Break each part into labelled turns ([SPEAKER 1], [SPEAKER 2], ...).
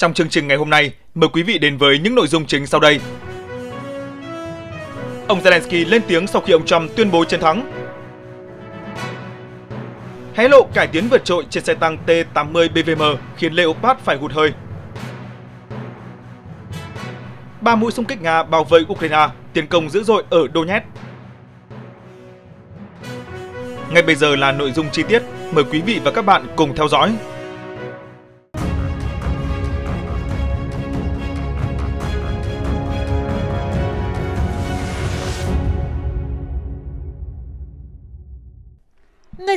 [SPEAKER 1] Trong chương trình ngày hôm nay, mời quý vị đến với những nội dung chính sau đây. Ông Zelensky lên tiếng sau khi ông Trump tuyên bố chiến thắng. Hé lộ cải tiến vượt trội trên xe tăng T-80 BVM khiến Leopard phải hụt hơi. Ba mũi xung kích Nga bao vây Ukraine, tiến công dữ dội ở Donetsk. Ngay bây giờ là nội dung chi tiết, mời quý vị và các bạn cùng theo dõi.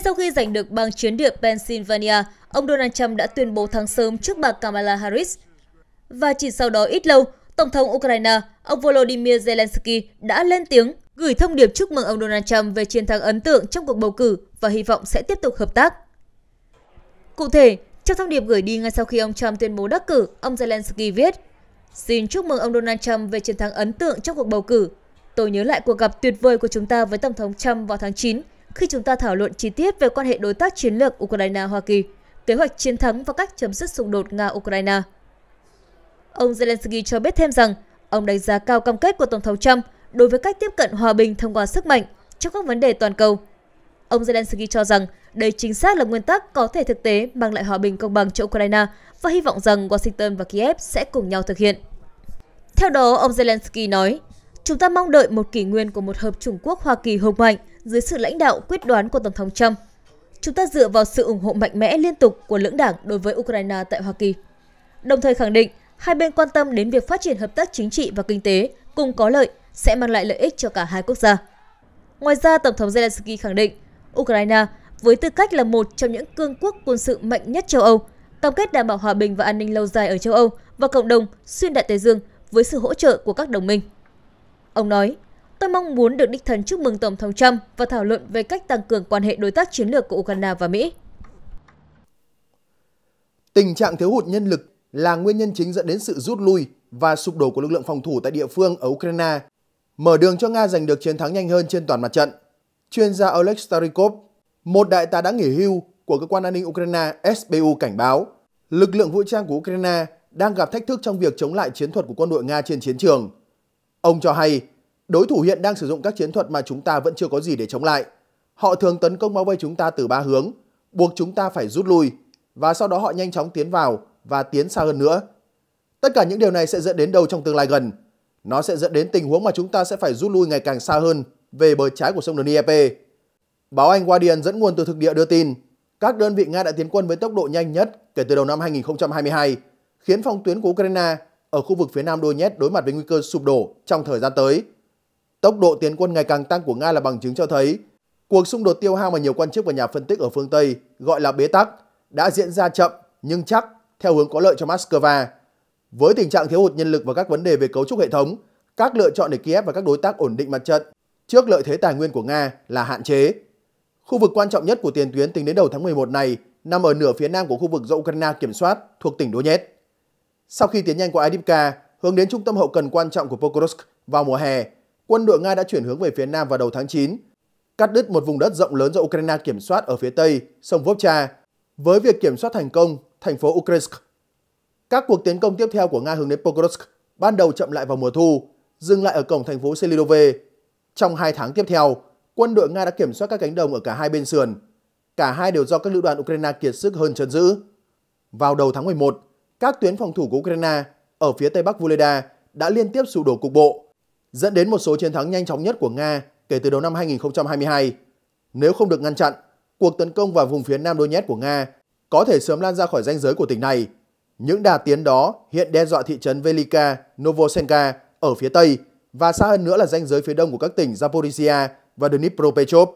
[SPEAKER 2] sau khi giành được bang chiến địa Pennsylvania, ông Donald Trump đã tuyên bố thắng sớm trước bà Kamala Harris. Và chỉ sau đó ít lâu, Tổng thống Ukraine, ông Volodymyr Zelensky đã lên tiếng gửi thông điệp chúc mừng ông Donald Trump về chiến thắng ấn tượng trong cuộc bầu cử và hy vọng sẽ tiếp tục hợp tác. Cụ thể, trong thông điệp gửi đi ngay sau khi ông Trump tuyên bố đắc cử, ông Zelensky viết Xin chúc mừng ông Donald Trump về chiến thắng ấn tượng trong cuộc bầu cử. Tôi nhớ lại cuộc gặp tuyệt vời của chúng ta với Tổng thống Trump vào tháng 9 khi chúng ta thảo luận chi tiết về quan hệ đối tác chiến lược Ukraine-Hoa Kỳ, kế hoạch chiến thắng và cách chấm dứt xung đột Nga-Ukraine. Ông Zelensky cho biết thêm rằng ông đánh giá cao cam kết của Tổng thống Trump đối với cách tiếp cận hòa bình thông qua sức mạnh trong các vấn đề toàn cầu. Ông Zelensky cho rằng đây chính xác là nguyên tắc có thể thực tế mang lại hòa bình công bằng cho Ukraine và hy vọng rằng Washington và Kiev sẽ cùng nhau thực hiện. Theo đó, ông Zelensky nói, chúng ta mong đợi một kỷ nguyên của một hợp chủng quốc Hoa Kỳ hùng mạnh – dưới sự lãnh đạo quyết đoán của Tổng thống Trump. Chúng ta dựa vào sự ủng hộ mạnh mẽ liên tục của lưỡng đảng đối với Ukraine tại Hoa Kỳ. Đồng thời khẳng định, hai bên quan tâm đến việc phát triển hợp tác chính trị và kinh tế cùng có lợi sẽ mang lại lợi ích cho cả hai quốc gia. Ngoài ra, Tổng thống Zelensky khẳng định, Ukraine với tư cách là một trong những cương quốc quân sự mạnh nhất châu Âu, cam kết đảm bảo hòa bình và an ninh lâu dài ở châu Âu và cộng đồng xuyên đại Tây Dương với sự hỗ trợ của các đồng minh. Ông nói, Tôi mong muốn được đích thân chúc mừng Tổng thống Trump và thảo luận về cách tăng cường quan hệ đối tác chiến lược của Ukraine và Mỹ.
[SPEAKER 3] Tình trạng thiếu hụt nhân lực là nguyên nhân chính dẫn đến sự rút lui và sụp đổ của lực lượng phòng thủ tại địa phương ở Ukraine, mở đường cho Nga giành được chiến thắng nhanh hơn trên toàn mặt trận. Chuyên gia Oleg Starikov, một đại tá đã nghỉ hưu của cơ quan an ninh Ukraine SBU cảnh báo, lực lượng vũ trang của Ukraine đang gặp thách thức trong việc chống lại chiến thuật của quân đội Nga trên chiến trường. Ông cho hay, Đối thủ hiện đang sử dụng các chiến thuật mà chúng ta vẫn chưa có gì để chống lại. Họ thường tấn công bao vây chúng ta từ ba hướng, buộc chúng ta phải rút lui và sau đó họ nhanh chóng tiến vào và tiến xa hơn nữa. Tất cả những điều này sẽ dẫn đến đâu trong tương lai gần. Nó sẽ dẫn đến tình huống mà chúng ta sẽ phải rút lui ngày càng xa hơn về bờ trái của sông Dnieper. Báo Anh Guardian dẫn nguồn từ thực địa đưa tin, các đơn vị Nga đã tiến quân với tốc độ nhanh nhất kể từ đầu năm 2022, khiến phong tuyến của Ukraine ở khu vực phía nam Donetsk đối mặt với nguy cơ sụp đổ trong thời gian tới. Tốc độ tiến quân ngày càng tăng của Nga là bằng chứng cho thấy cuộc xung đột tiêu hao mà nhiều quan chức và nhà phân tích ở phương Tây gọi là bế tắc đã diễn ra chậm nhưng chắc theo hướng có lợi cho Moscow. Với tình trạng thiếu hụt nhân lực và các vấn đề về cấu trúc hệ thống, các lựa chọn để Kiev và các đối tác ổn định mặt trận trước lợi thế tài nguyên của Nga là hạn chế. Khu vực quan trọng nhất của tiền tuyến tính đến đầu tháng 11 này nằm ở nửa phía nam của khu vực do Ukraine kiểm soát thuộc tỉnh Donetsk. Sau khi tiến nhanh qua Adivka hướng đến trung tâm hậu cần quan trọng của Pokrovsk vào mùa hè, quân đội Nga đã chuyển hướng về phía Nam vào đầu tháng 9, cắt đứt một vùng đất rộng lớn do Ukraine kiểm soát ở phía Tây, sông Vovcha, với việc kiểm soát thành công thành phố Ukrainsk. Các cuộc tiến công tiếp theo của Nga hướng đến Pokrovsk ban đầu chậm lại vào mùa thu, dừng lại ở cổng thành phố Selidove. Trong hai tháng tiếp theo, quân đội Nga đã kiểm soát các cánh đồng ở cả hai bên sườn. Cả hai đều do các lữ đoàn Ukraine kiệt sức hơn chân giữ. Vào đầu tháng 11, các tuyến phòng thủ của Ukraine ở phía tây bắc Voleda đã liên tiếp sụp đổ cục bộ dẫn đến một số chiến thắng nhanh chóng nhất của Nga kể từ đầu năm 2022. Nếu không được ngăn chặn, cuộc tấn công vào vùng phía Nam Donetsk của Nga có thể sớm lan ra khỏi ranh giới của tỉnh này. Những đà tiến đó hiện đe dọa thị trấn Velika Novosenka ở phía Tây và xa hơn nữa là ranh giới phía đông của các tỉnh Zaporizhia và Dnipropetrovsk.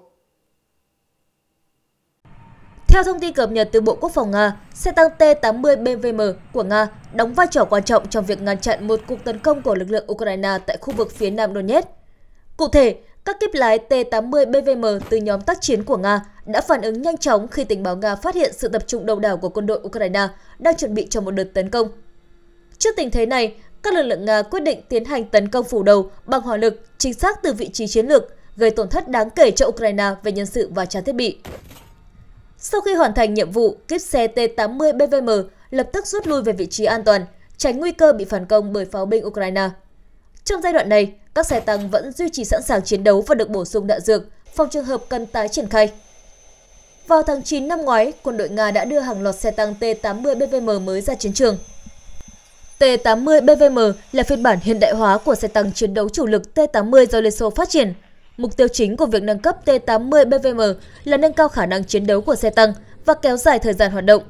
[SPEAKER 2] Theo thông tin cập nhật từ Bộ Quốc phòng Nga, xe tăng T-80 BVM của Nga đóng vai trò quan trọng trong việc ngăn chặn một cuộc tấn công của lực lượng Ukraine tại khu vực phía nam Donetsk. Cụ thể, các kíp lái T-80 BVM từ nhóm tác chiến của Nga đã phản ứng nhanh chóng khi tình báo Nga phát hiện sự tập trung đông đảo của quân đội Ukraine đang chuẩn bị cho một đợt tấn công. Trước tình thế này, các lực lượng Nga quyết định tiến hành tấn công phủ đầu bằng hỏa lực chính xác từ vị trí chiến lược, gây tổn thất đáng kể cho Ukraine về nhân sự và trang thiết bị. Sau khi hoàn thành nhiệm vụ, kíp xe T-80 BVM lập tức rút lui về vị trí an toàn, tránh nguy cơ bị phản công bởi pháo binh Ukraine. Trong giai đoạn này, các xe tăng vẫn duy trì sẵn sàng chiến đấu và được bổ sung đạn dược, phòng trường hợp cần tái triển khai. Vào tháng 9 năm ngoái, quân đội Nga đã đưa hàng loạt xe tăng T-80 BVM mới ra chiến trường. T-80 BVM là phiên bản hiện đại hóa của xe tăng chiến đấu chủ lực T-80 do Liên Xô phát triển – Mục tiêu chính của việc nâng cấp T80 BVM là nâng cao khả năng chiến đấu của xe tăng và kéo dài thời gian hoạt động.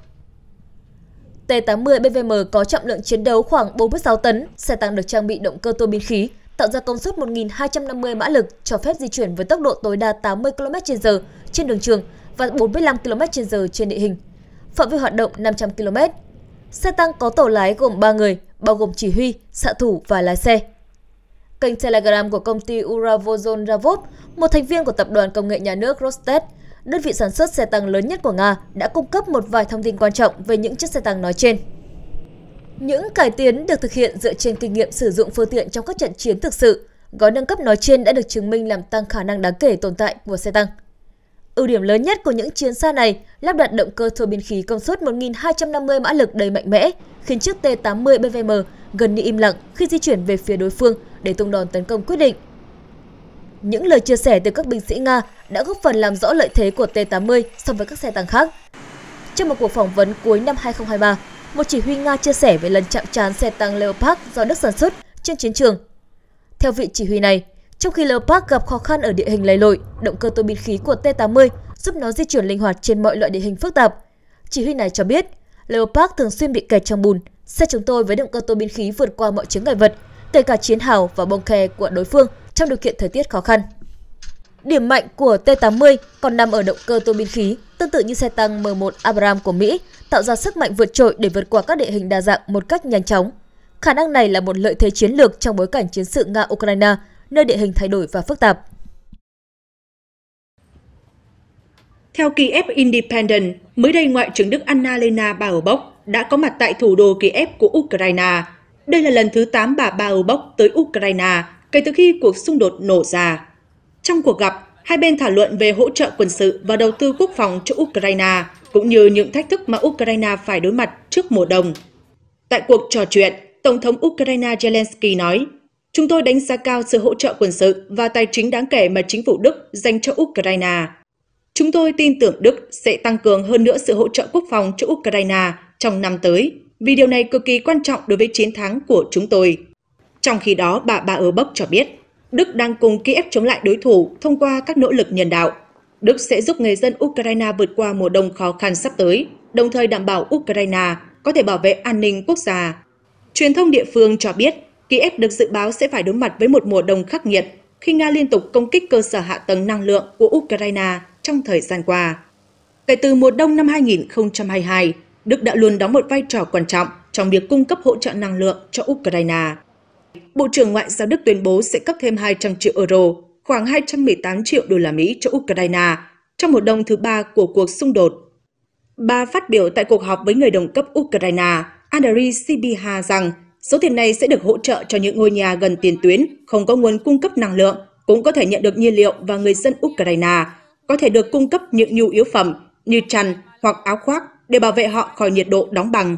[SPEAKER 2] T80 BVM có trọng lượng chiến đấu khoảng 46 tấn, xe tăng được trang bị động cơ tua bin khí, tạo ra công suất 1.250 mã lực, cho phép di chuyển với tốc độ tối đa 80 km/h trên đường trường và 45 km/h trên địa hình. Phạm vi hoạt động 500 km. Xe tăng có tổ lái gồm 3 người, bao gồm chỉ huy, xạ thủ và lái xe. Kênh Telegram của công ty Uravozon Ravot, một thành viên của tập đoàn công nghệ nhà nước Rostet, đơn vị sản xuất xe tăng lớn nhất của Nga, đã cung cấp một vài thông tin quan trọng về những chiếc xe tăng nói trên. Những cải tiến được thực hiện dựa trên kinh nghiệm sử dụng phương tiện trong các trận chiến thực sự. Gói nâng cấp nói trên đã được chứng minh làm tăng khả năng đáng kể tồn tại của xe tăng. Ưu điểm lớn nhất của những chiến xa này lắp đặt động cơ thô biên khí công suất 1.250 mã lực đầy mạnh mẽ, khiến chiếc T-80 BVM gần như im lặng khi di chuyển về phía đối phương để tung đòn tấn công quyết định. Những lời chia sẻ từ các binh sĩ Nga đã góp phần làm rõ lợi thế của T-80 so với các xe tăng khác. Trong một cuộc phỏng vấn cuối năm 2023, một chỉ huy Nga chia sẻ về lần chạm trán xe tăng Leopard do Đức sản xuất trên chiến trường. Theo vị chỉ huy này, trong khi Leopard gặp khó khăn ở địa hình lầy lội, động cơ tô bin khí của T-80 giúp nó di chuyển linh hoạt trên mọi loại địa hình phức tạp. Chỉ huy này cho biết, Leopard thường xuyên bị kẹt trong bùn. Xe chúng tôi với động cơ tô bin khí vượt qua mọi chướng ngại vật, kể cả chiến hào và bông khe của đối phương trong điều kiện thời tiết khó khăn. Điểm mạnh của T-80 còn nằm ở động cơ tuô bin khí, tương tự như xe tăng M1 Abrams của Mỹ, tạo ra sức mạnh vượt trội để vượt qua các địa hình đa dạng một cách nhanh chóng. Khả năng này là một lợi thế chiến lược trong bối cảnh chiến sự Nga-Ukraine, nơi địa hình thay đổi và phức tạp. Theo
[SPEAKER 1] Kiev Independent, mới đây Ngoại trưởng Đức Anna Lena Baerbock đã có mặt tại thủ đô Kiev của Ukraine đây là lần thứ 8 bà Baerbock tới Ukraine kể từ khi cuộc xung đột nổ ra. Trong cuộc gặp, hai bên thảo luận về hỗ trợ quân sự và đầu tư quốc phòng cho Ukraine, cũng như những thách thức mà Ukraine phải đối mặt trước mùa đông. Tại cuộc trò chuyện, Tổng thống Ukraine Zelensky nói, Chúng tôi đánh giá cao sự hỗ trợ quân sự và tài chính đáng kể mà chính phủ Đức dành cho Ukraine. Chúng tôi tin tưởng Đức sẽ tăng cường hơn nữa sự hỗ trợ quốc phòng cho Ukraine trong năm tới vì điều này cực kỳ quan trọng đối với chiến thắng của chúng tôi. Trong khi đó, bà Ba Ơ Bốc cho biết, Đức đang cùng Kiev chống lại đối thủ thông qua các nỗ lực nhân đạo. Đức sẽ giúp người dân Ukraine vượt qua mùa đông khó khăn sắp tới, đồng thời đảm bảo Ukraine có thể bảo vệ an ninh quốc gia. Truyền thông địa phương cho biết, Kiev được dự báo sẽ phải đối mặt với một mùa đông khắc nghiệt khi Nga liên tục công kích cơ sở hạ tầng năng lượng của Ukraine trong thời gian qua. Kể từ mùa đông năm 2022, Đức đã luôn đóng một vai trò quan trọng trong việc cung cấp hỗ trợ năng lượng cho Ukraine. Bộ trưởng Ngoại giao Đức tuyên bố sẽ cấp thêm 200 triệu euro, khoảng 218 triệu đô la Mỹ cho Ukraine trong một đông thứ ba của cuộc xung đột. Bà phát biểu tại cuộc họp với người đồng cấp Ukraine Andriy Sibiha rằng số tiền này sẽ được hỗ trợ cho những ngôi nhà gần tiền tuyến không có nguồn cung cấp năng lượng, cũng có thể nhận được nhiên liệu và người dân Ukraine có thể được cung cấp những nhu yếu phẩm như chăn hoặc áo khoác để bảo vệ họ khỏi nhiệt độ đóng băng.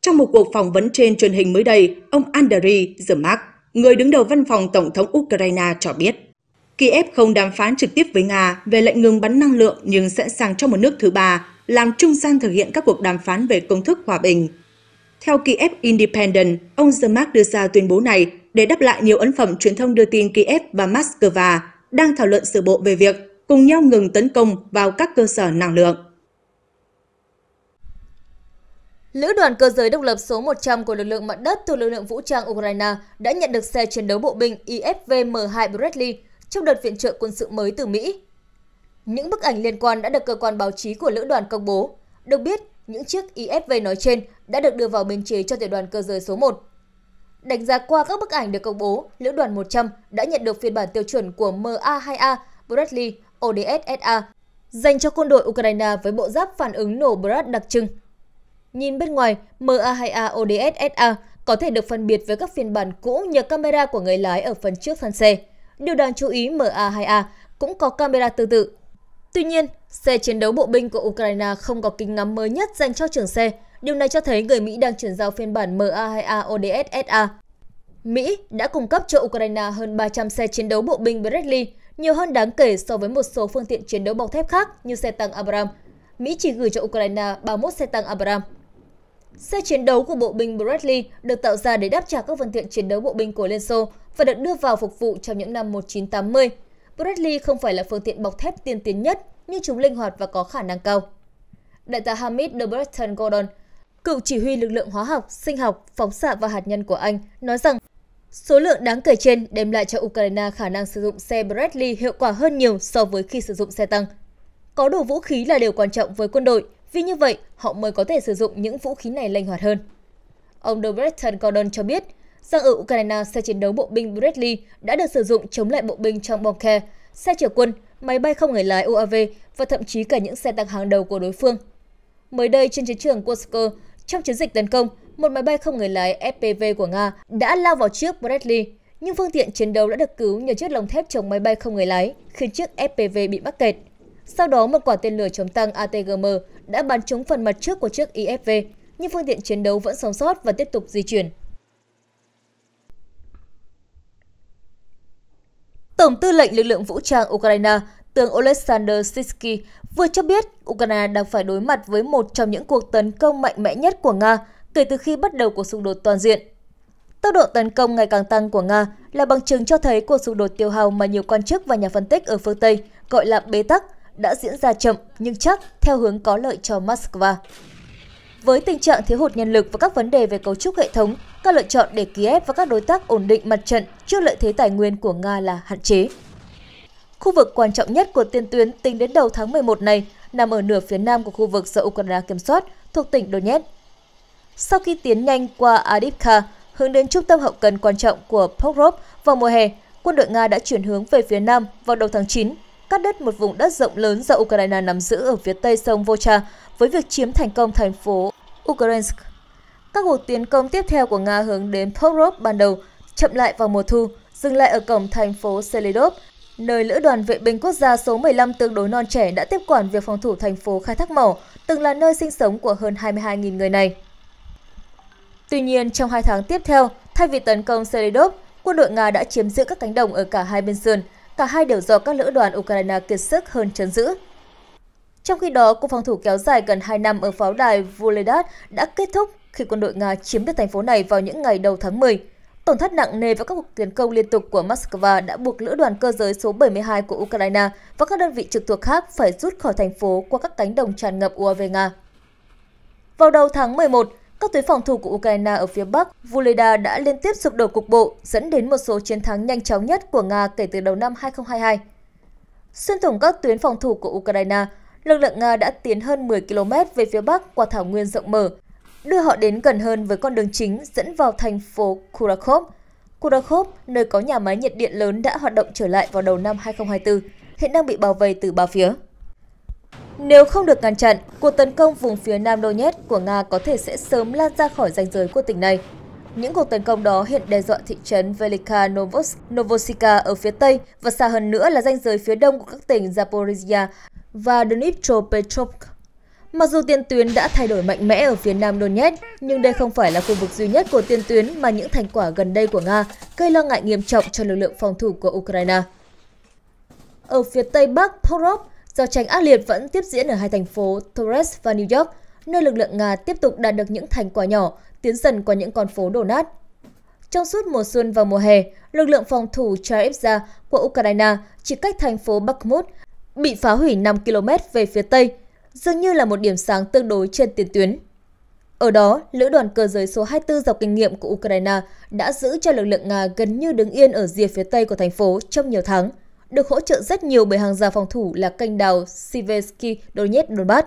[SPEAKER 1] Trong một cuộc phỏng vấn trên truyền hình mới đây, ông Andriy Zermak, người đứng đầu văn phòng Tổng thống Ukraine cho biết, Kiev không đàm phán trực tiếp với Nga về lệnh ngừng bắn năng lượng nhưng sẵn sàng cho một nước thứ ba làm trung gian thực hiện các cuộc đàm phán về công thức hòa bình. Theo Kiev Independent, ông Zermak đưa ra tuyên bố này để đáp lại nhiều ấn phẩm truyền thông đưa tin Kiev và Moscow đang thảo luận sửa bộ về việc cùng nhau ngừng tấn công vào các cơ sở năng lượng.
[SPEAKER 2] Lữ đoàn cơ giới độc lập số 100 của lực lượng mặt đất thuộc lực lượng vũ trang Ukraine đã nhận được xe chiến đấu bộ binh IFV-M2 Bradley trong đợt viện trợ quân sự mới từ Mỹ. Những bức ảnh liên quan đã được cơ quan báo chí của lữ đoàn công bố. Được biết, những chiếc IFV nói trên đã được đưa vào biên chế cho tiểu đoàn cơ giới số 1. Đánh giá qua các bức ảnh được công bố, lữ đoàn 100 đã nhận được phiên bản tiêu chuẩn của MA-2A Bradley ODSSA dành cho quân đội Ukraine với bộ giáp phản ứng nổ Brad đặc trưng – Nhìn bên ngoài, MA2A ODSSA có thể được phân biệt với các phiên bản cũ nhờ camera của người lái ở phần trước thân xe. Điều đáng chú ý MA2A cũng có camera tương tự. Tuy nhiên, xe chiến đấu bộ binh của Ukraine không có kính ngắm mới nhất dành cho trường xe. Điều này cho thấy người Mỹ đang chuyển giao phiên bản MA2A ODSSA. Mỹ đã cung cấp cho Ukraine hơn 300 xe chiến đấu bộ binh Bradley, nhiều hơn đáng kể so với một số phương tiện chiến đấu bọc thép khác như xe tăng Abrams. Mỹ chỉ gửi cho Ukraine 31 xe tăng Abrams. Xe chiến đấu của bộ binh Bradley được tạo ra để đáp trả các phương tiện chiến đấu bộ binh của Liên Xô và được đưa vào phục vụ trong những năm 1980. Bradley không phải là phương tiện bọc thép tiên tiến nhất, nhưng chúng linh hoạt và có khả năng cao. Đại tá Hamid de Breton Gordon, cựu chỉ huy lực lượng hóa học, sinh học, phóng xạ và hạt nhân của Anh, nói rằng số lượng đáng kể trên đem lại cho Ukraine khả năng sử dụng xe Bradley hiệu quả hơn nhiều so với khi sử dụng xe tăng. Có đủ vũ khí là điều quan trọng với quân đội, vì như vậy, họ mới có thể sử dụng những vũ khí này linh hoạt hơn. Ông Dobreton Gordon cho biết rằng ở Ukraine xe chiến đấu bộ binh Bradley đã được sử dụng chống lại bộ binh trong Bunker xe chở quân, máy bay không người lái UAV và thậm chí cả những xe tăng hàng đầu của đối phương. Mới đây trên chiến trường Kursk, trong chiến dịch tấn công, một máy bay không người lái FPV của Nga đã lao vào chiếc Bradley, nhưng phương tiện chiến đấu đã được cứu nhờ chiếc lồng thép chống máy bay không người lái, khiến chiếc FPV bị mắc kẹt. Sau đó, một quả tên lửa chống tăng ATGM đã bắn trúng phần mặt trước của chiếc IFV, nhưng phương tiện chiến đấu vẫn sống sót và tiếp tục di chuyển. Tổng tư lệnh lực lượng vũ trang Ukraine, tướng Oleksandr Sisky, vừa cho biết Ukraine đang phải đối mặt với một trong những cuộc tấn công mạnh mẽ nhất của Nga kể từ khi bắt đầu cuộc xung đột toàn diện. Tốc độ tấn công ngày càng tăng của Nga là bằng chứng cho thấy cuộc xung đột tiêu hao mà nhiều quan chức và nhà phân tích ở phương Tây gọi là bế tắc đã diễn ra chậm nhưng chắc theo hướng có lợi cho Moscow. Với tình trạng thiếu hụt nhân lực và các vấn đề về cấu trúc hệ thống, các lựa chọn để Kiev và các đối tác ổn định mặt trận trước lợi thế tài nguyên của Nga là hạn chế. Khu vực quan trọng nhất của tiền tuyến tính đến đầu tháng 11 này nằm ở nửa phía nam của khu vực do Ukraine kiểm soát, thuộc tỉnh Donetsk. Sau khi tiến nhanh qua Adipka, hướng đến trung tâm hậu cần quan trọng của Pokrov vào mùa hè, quân đội Nga đã chuyển hướng về phía nam vào đầu tháng 9 cắt đứt một vùng đất rộng lớn do Ukraine nắm giữ ở phía tây sông Volcha với việc chiếm thành công thành phố Ukrainsk. Các cuộc tiến công tiếp theo của Nga hướng đến Pokrov ban đầu, chậm lại vào mùa thu, dừng lại ở cổng thành phố Selidov, nơi lữ đoàn vệ binh quốc gia số 15 tương đối non trẻ đã tiếp quản việc phòng thủ thành phố khai thác mỏ, từng là nơi sinh sống của hơn 22.000 người này. Tuy nhiên, trong hai tháng tiếp theo, thay vì tấn công Selidov, quân đội Nga đã chiếm giữ các cánh đồng ở cả hai bên sườn – Cả hai đều do các lữ đoàn Ukraine kiệt sức hơn chấn giữ. Trong khi đó, cuộc phòng thủ kéo dài gần 2 năm ở pháo đài Vuledad đã kết thúc khi quân đội Nga chiếm được thành phố này vào những ngày đầu tháng 10. Tổn thất nặng nề và các cuộc tiến công liên tục của Moscow đã buộc lữ đoàn cơ giới số 72 của Ukraine và các đơn vị trực thuộc khác phải rút khỏi thành phố qua các cánh đồng tràn ngập UAV Nga. Vào đầu tháng 11, các tuyến phòng thủ của Ukraine ở phía Bắc, Vuleda đã liên tiếp sụp đổ cục bộ, dẫn đến một số chiến thắng nhanh chóng nhất của Nga kể từ đầu năm 2022. Xuyên thủng các tuyến phòng thủ của Ukraine, lực lượng Nga đã tiến hơn 10 km về phía Bắc qua thảo nguyên rộng mở, đưa họ đến gần hơn với con đường chính dẫn vào thành phố Kurakhov. Kurakhov, nơi có nhà máy nhiệt điện lớn đã hoạt động trở lại vào đầu năm 2024, hiện đang bị bảo vệ từ ba phía. Nếu không được ngăn chặn, cuộc tấn công vùng phía nam Donetsk của Nga có thể sẽ sớm lan ra khỏi ranh giới của tỉnh này. Những cuộc tấn công đó hiện đe dọa thị trấn Velika Novos, Novosika ở phía tây và xa hơn nữa là ranh giới phía đông của các tỉnh Zaporizhia và Dnipropetrovsk. Mặc dù tiền tuyến đã thay đổi mạnh mẽ ở phía nam Donetsk, nhưng đây không phải là khu vực duy nhất của tiền tuyến mà những thành quả gần đây của Nga gây lo ngại nghiêm trọng cho lực lượng phòng thủ của Ukraine. Ở phía tây bắc Porov, Giao tranh ác liệt vẫn tiếp diễn ở hai thành phố Torres và New York, nơi lực lượng Nga tiếp tục đạt được những thành quả nhỏ, tiến dần qua những con phố đổ nát. Trong suốt mùa xuân và mùa hè, lực lượng phòng thủ Charivza của Ukraine chỉ cách thành phố Bakhmut bị phá hủy 5 km về phía tây, dường như là một điểm sáng tương đối trên tiền tuyến. Ở đó, lữ đoàn cơ giới số 24 dọc kinh nghiệm của Ukraine đã giữ cho lực lượng Nga gần như đứng yên ở rìa phía tây của thành phố trong nhiều tháng – được hỗ trợ rất nhiều bởi hàng rào phòng thủ là kênh đào Siversky Donetsk Donbass.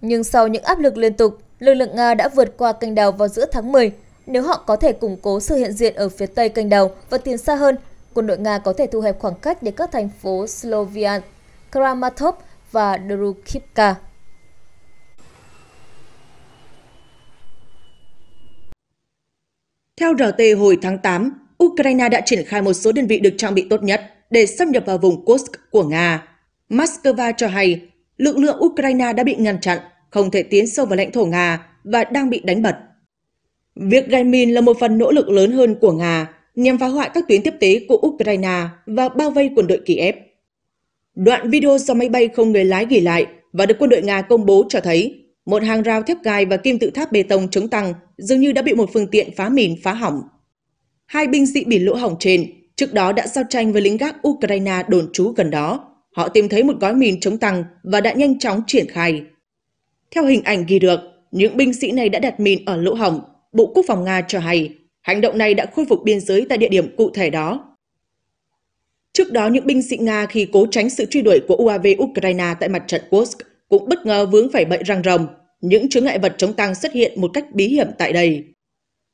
[SPEAKER 2] Nhưng sau những áp lực liên tục, lực lượng Nga đã vượt qua kênh đào vào giữa tháng 10. Nếu họ có thể củng cố sự hiện diện ở phía tây kênh đào và tiến xa hơn, quân đội Nga có thể thu hẹp khoảng cách đến các thành phố Slovian, Kramatorsk và Drukivka.
[SPEAKER 1] Theo RT hồi tháng 8, Ukraine đã triển khai một số đơn vị được trang bị tốt nhất để xâm nhập vào vùng Kursk của Nga. Moscow cho hay lực lượng Ukraine đã bị ngăn chặn, không thể tiến sâu vào lãnh thổ Nga và đang bị đánh bật. Việc gây mìn là một phần nỗ lực lớn hơn của Nga nhằm phá hoại các tuyến tiếp tế của Ukraine và bao vây quân đội Kiev. Đoạn video do máy bay không người lái ghi lại và được quân đội Nga công bố cho thấy một hàng rào thép gai và kim tự tháp bê tông chống tăng dường như đã bị một phương tiện phá mìn phá hỏng. Hai binh sĩ bị lỗ hỏng trên trước đó đã giao tranh với lính gác Ukraine đồn trú gần đó. Họ tìm thấy một gói mìn chống tăng và đã nhanh chóng triển khai. Theo hình ảnh ghi được, những binh sĩ này đã đặt mìn ở lỗ hỏng. Bộ Quốc phòng Nga cho hay, hành động này đã khôi phục biên giới tại địa điểm cụ thể đó. Trước đó, những binh sĩ Nga khi cố tránh sự truy đuổi của UAV Ukraine tại mặt trận Kursk cũng bất ngờ vướng phải bậy răng rồng. Những chướng ngại vật chống tăng xuất hiện một cách bí hiểm tại đây.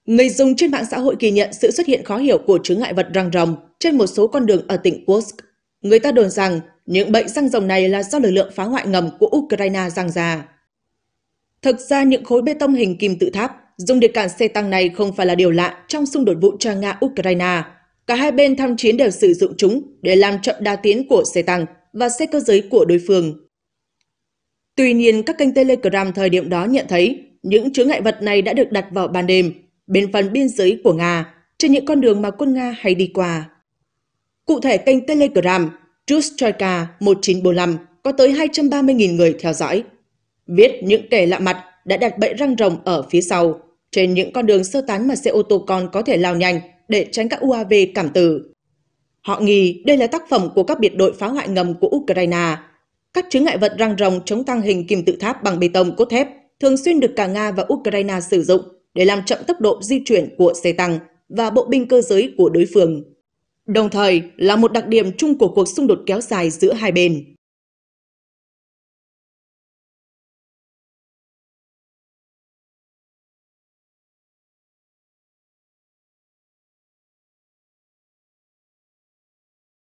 [SPEAKER 1] Người dùng trên mạng xã hội ghi nhận sự xuất hiện khó hiểu của chứng ngại vật răng rồng trên một số con đường ở tỉnh Kursk. Người ta đồn rằng những bệnh răng rồng này là do lực lượng phá hoại ngầm của Ukraine răng ra. Thực ra những khối bê tông hình kim tự tháp dùng để cản xe tăng này không phải là điều lạ trong xung đột vũ trang Nga-Ukraine. Cả hai bên tham chiến đều sử dụng chúng để làm chậm đa tiến của xe tăng và xe cơ giới của đối phương. Tuy nhiên, các kênh Telegram thời điểm đó nhận thấy những chướng ngại vật này đã được đặt vào ban đêm bên phần biên giới của Nga trên những con đường mà quân Nga hay đi qua. Cụ thể kênh Telegram Trustroika 1945 có tới 230.000 người theo dõi, viết những kẻ lạ mặt đã đặt bẫy răng rồng ở phía sau, trên những con đường sơ tán mà xe ô tô con có thể lao nhanh để tránh các UAV cảm tử. Họ nghi đây là tác phẩm của các biệt đội phá hoại ngầm của Ukraine. Các chứng ngại vật răng rồng chống tăng hình kim tự tháp bằng bê tông cốt thép thường xuyên được cả Nga và Ukraine sử dụng để làm chậm tốc độ di chuyển của xe tăng và bộ binh cơ giới của đối phương. Đồng thời là một đặc điểm chung của cuộc xung đột kéo dài giữa hai bên.